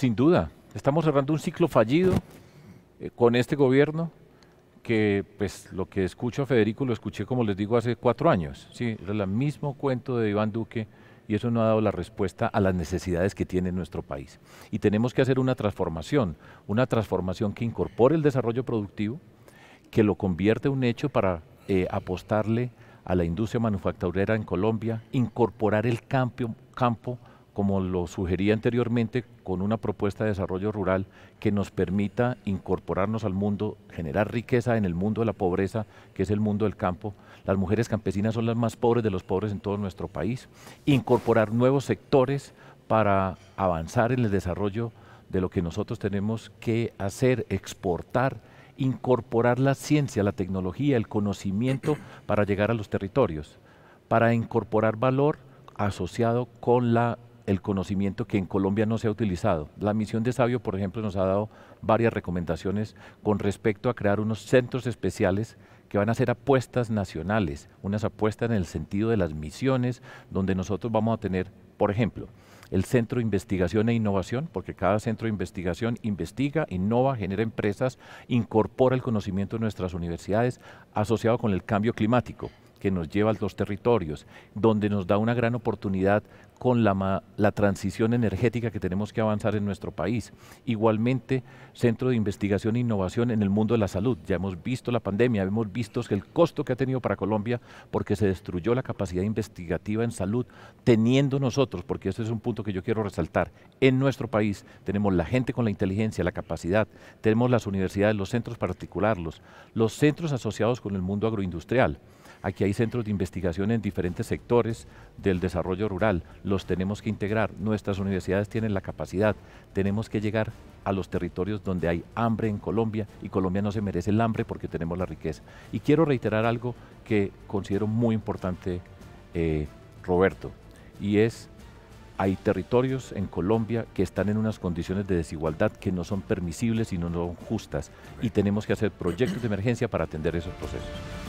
Sin duda, estamos cerrando un ciclo fallido eh, con este gobierno que pues lo que escucho a Federico lo escuché como les digo hace cuatro años, sí, era el mismo cuento de Iván Duque y eso no ha dado la respuesta a las necesidades que tiene nuestro país. Y tenemos que hacer una transformación, una transformación que incorpore el desarrollo productivo, que lo convierte en un hecho para eh, apostarle a la industria manufacturera en Colombia, incorporar el campo, campo como lo sugería anteriormente, con una propuesta de desarrollo rural que nos permita incorporarnos al mundo, generar riqueza en el mundo de la pobreza, que es el mundo del campo. Las mujeres campesinas son las más pobres de los pobres en todo nuestro país. Incorporar nuevos sectores para avanzar en el desarrollo de lo que nosotros tenemos que hacer, exportar, incorporar la ciencia, la tecnología, el conocimiento para llegar a los territorios, para incorporar valor asociado con la el conocimiento que en Colombia no se ha utilizado. La misión de Sabio, por ejemplo, nos ha dado varias recomendaciones con respecto a crear unos centros especiales que van a ser apuestas nacionales, unas apuestas en el sentido de las misiones, donde nosotros vamos a tener, por ejemplo, el Centro de Investigación e Innovación, porque cada centro de investigación investiga, innova, genera empresas, incorpora el conocimiento de nuestras universidades, asociado con el cambio climático que nos lleva a los territorios, donde nos da una gran oportunidad con la, transición energética que tenemos que avanzar en nuestro país. Igualmente, Centro de Investigación e Innovación en el mundo de la salud. Ya hemos visto la pandemia, hemos visto el costo que ha tenido para Colombia porque se destruyó la capacidad investigativa en salud, teniendo nosotros, porque ese es un punto que yo quiero resaltar, en nuestro país tenemos la gente con la inteligencia, la capacidad, tenemos las universidades, los centros para articularlos, los centros asociados con el mundo agroindustrial. Aquí hay centros de investigación en diferentes sectores del desarrollo rural, los tenemos que integrar, nuestras universidades tienen la capacidad, tenemos que llegar a los territorios donde hay hambre en Colombia y Colombia no se merece el hambre porque tenemos la riqueza. Y quiero reiterar algo que considero muy importante, eh, Roberto, y es hay territorios en Colombia que están en unas condiciones de desigualdad que no son permisibles y no son justas y tenemos que hacer proyectos de emergencia para atender esos procesos.